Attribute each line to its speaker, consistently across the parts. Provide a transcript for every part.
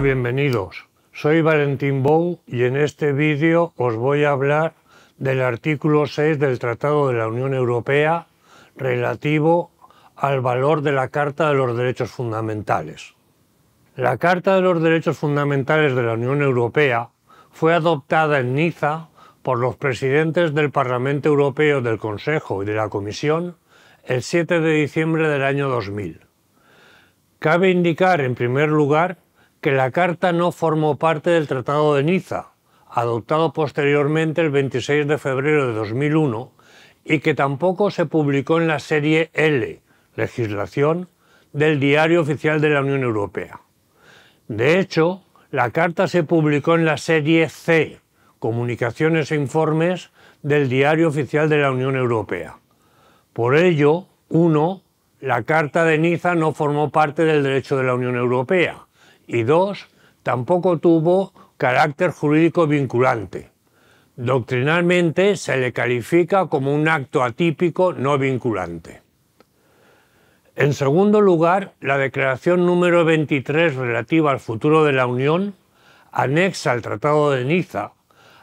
Speaker 1: bienvenidos. Soy Valentín Bou y en este vídeo os voy a hablar del artículo 6 del Tratado de la Unión Europea relativo al valor de la Carta de los Derechos Fundamentales. La Carta de los Derechos Fundamentales de la Unión Europea fue adoptada en Niza por los presidentes del Parlamento Europeo, del Consejo y de la Comisión el 7 de diciembre del año 2000. Cabe indicar, en primer lugar, que la Carta no formó parte del Tratado de Niza, adoptado posteriormente el 26 de febrero de 2001, y que tampoco se publicó en la serie L, legislación, del Diario Oficial de la Unión Europea. De hecho, la carta se publicó en la serie C, Comunicaciones e Informes, del Diario Oficial de la Unión Europea. Por ello, 1. La Carta de Niza no formó parte del derecho de la Unión Europea, y dos, tampoco tuvo carácter jurídico vinculante. Doctrinalmente se le califica como un acto atípico no vinculante. En segundo lugar, la Declaración número 23 relativa al futuro de la Unión, anexa al Tratado de Niza,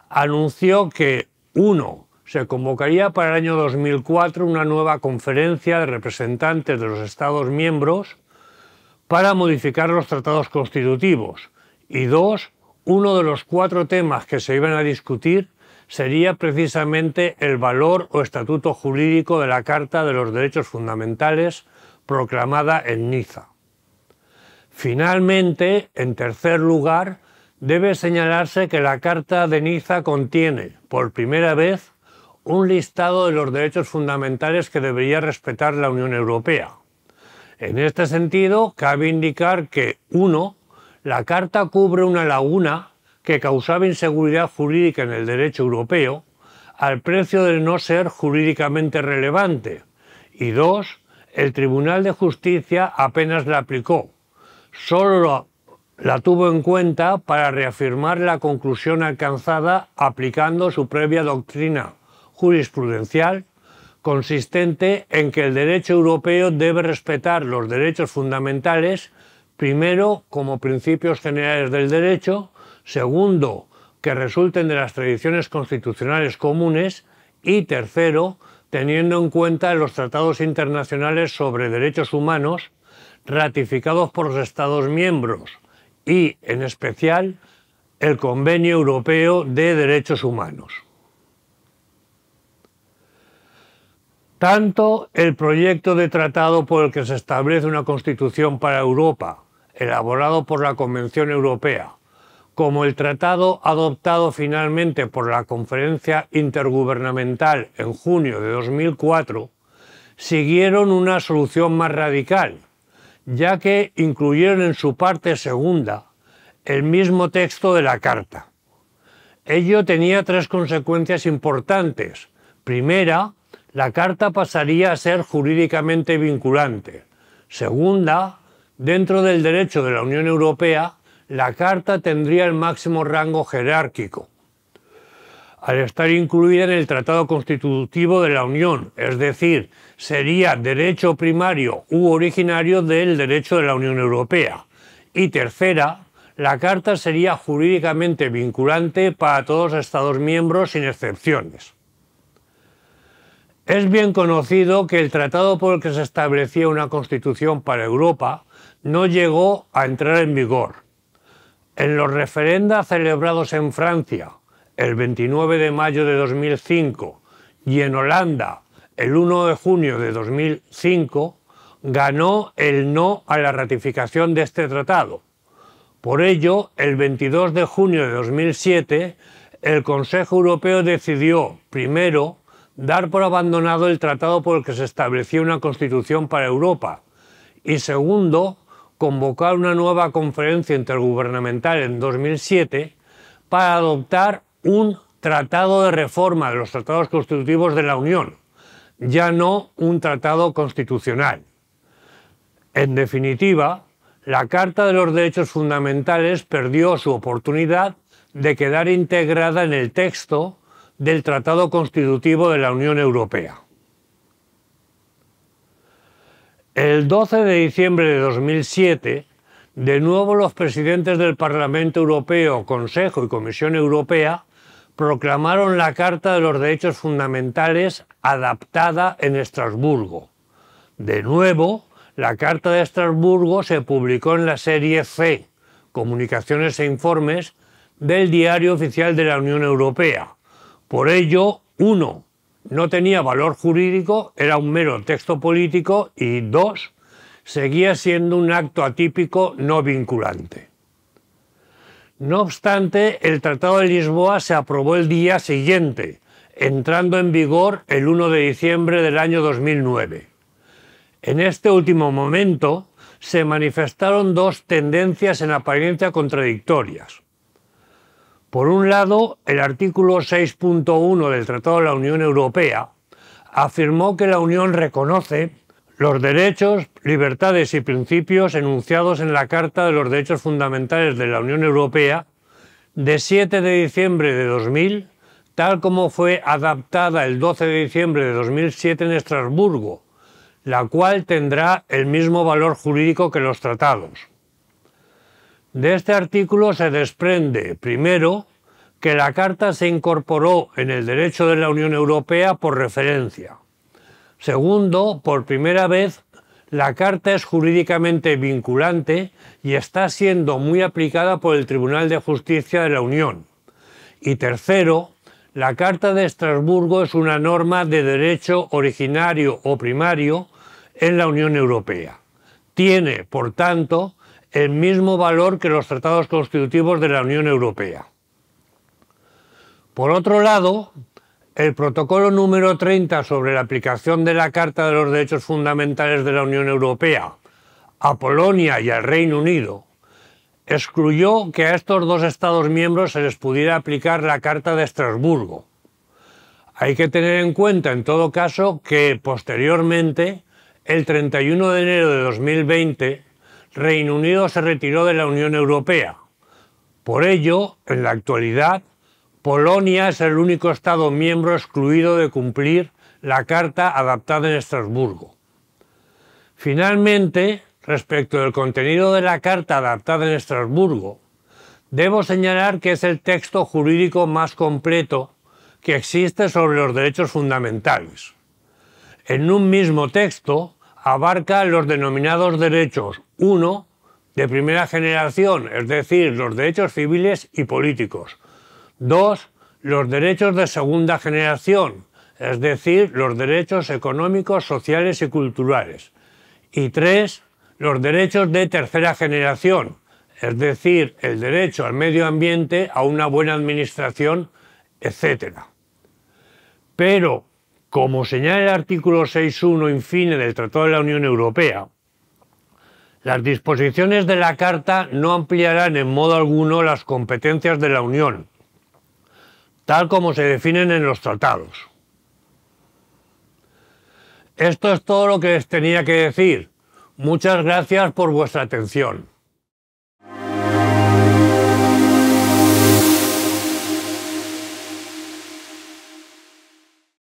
Speaker 1: anunció que uno, Se convocaría para el año 2004 una nueva conferencia de representantes de los Estados miembros para modificar los tratados constitutivos y dos, uno de los cuatro temas que se iban a discutir sería precisamente el valor o estatuto jurídico de la Carta de los Derechos Fundamentales proclamada en Niza. Finalmente, en tercer lugar, debe señalarse que la Carta de Niza contiene, por primera vez, un listado de los derechos fundamentales que debería respetar la Unión Europea. En este sentido, cabe indicar que uno, La Carta cubre una laguna que causaba inseguridad jurídica en el derecho europeo al precio de no ser jurídicamente relevante. Y 2. El Tribunal de Justicia apenas la aplicó. Solo la tuvo en cuenta para reafirmar la conclusión alcanzada aplicando su previa doctrina jurisprudencial consistente en que el derecho europeo debe respetar los derechos fundamentales, primero como principios generales del derecho, segundo que resulten de las tradiciones constitucionales comunes y tercero, teniendo en cuenta los tratados internacionales sobre derechos humanos ratificados por los Estados miembros y, en especial, el Convenio Europeo de Derechos Humanos. Tanto el proyecto de tratado por el que se establece una constitución para Europa, elaborado por la Convención Europea, como el tratado adoptado finalmente por la Conferencia Intergubernamental en junio de 2004, siguieron una solución más radical, ya que incluyeron en su parte segunda el mismo texto de la Carta. Ello tenía tres consecuencias importantes. Primera, la carta pasaría a ser jurídicamente vinculante. Segunda, dentro del derecho de la Unión Europea, la carta tendría el máximo rango jerárquico, al estar incluida en el Tratado Constitutivo de la Unión, es decir, sería derecho primario u originario del derecho de la Unión Europea. Y tercera, la Carta sería jurídicamente vinculante para todos los Estados miembros sin excepciones. Es bien conocido que el tratado por el que se establecía una constitución para Europa no llegó a entrar en vigor. En los referendos celebrados en Francia el 29 de mayo de 2005 y en Holanda el 1 de junio de 2005, ganó el no a la ratificación de este tratado. Por ello, el 22 de junio de 2007, el Consejo Europeo decidió, primero, dar por abandonado el tratado por el que se estableció una constitución para Europa y segundo, convocar una nueva conferencia intergubernamental en 2007 para adoptar un tratado de reforma de los tratados constitutivos de la Unión, ya no un tratado constitucional. En definitiva, la Carta de los Derechos Fundamentales perdió su oportunidad de quedar integrada en el texto del Tratado Constitutivo de la Unión Europea. El 12 de diciembre de 2007, de nuevo los presidentes del Parlamento Europeo, Consejo y Comisión Europea proclamaron la Carta de los Derechos Fundamentales adaptada en Estrasburgo. De nuevo, la Carta de Estrasburgo se publicó en la serie C, Comunicaciones e Informes, del Diario Oficial de la Unión Europea, por ello, uno, no tenía valor jurídico, era un mero texto político y dos, seguía siendo un acto atípico no vinculante. No obstante, el Tratado de Lisboa se aprobó el día siguiente, entrando en vigor el 1 de diciembre del año 2009. En este último momento se manifestaron dos tendencias en apariencia contradictorias. Por un lado, el artículo 6.1 del Tratado de la Unión Europea afirmó que la Unión reconoce los derechos, libertades y principios enunciados en la Carta de los Derechos Fundamentales de la Unión Europea de 7 de diciembre de 2000, tal como fue adaptada el 12 de diciembre de 2007 en Estrasburgo, la cual tendrá el mismo valor jurídico que los tratados. De este artículo se desprende, primero, que la Carta se incorporó en el derecho de la Unión Europea por referencia. Segundo, por primera vez, la Carta es jurídicamente vinculante y está siendo muy aplicada por el Tribunal de Justicia de la Unión. Y tercero, la Carta de Estrasburgo es una norma de derecho originario o primario en la Unión Europea. Tiene, por tanto, el mismo valor que los tratados constitutivos de la Unión Europea. Por otro lado, el protocolo número 30 sobre la aplicación de la Carta de los Derechos Fundamentales de la Unión Europea a Polonia y al Reino Unido excluyó que a estos dos Estados miembros se les pudiera aplicar la Carta de Estrasburgo. Hay que tener en cuenta, en todo caso, que posteriormente, el 31 de enero de 2020, Reino Unido se retiró de la Unión Europea. Por ello, en la actualidad, Polonia es el único Estado miembro excluido de cumplir la Carta adaptada en Estrasburgo. Finalmente, respecto del contenido de la Carta adaptada en Estrasburgo, debo señalar que es el texto jurídico más completo que existe sobre los derechos fundamentales. En un mismo texto, abarca los denominados derechos 1 de primera generación, es decir, los derechos civiles y políticos. 2. Los derechos de segunda generación, es decir, los derechos económicos, sociales y culturales. Y 3. Los derechos de tercera generación, es decir, el derecho al medio ambiente, a una buena administración, etc. Pero como señala el artículo 6.1 infine del Tratado de la Unión Europea, las disposiciones de la Carta no ampliarán en modo alguno las competencias de la Unión, tal como se definen en los tratados. Esto es todo lo que les tenía que decir. Muchas gracias por vuestra atención.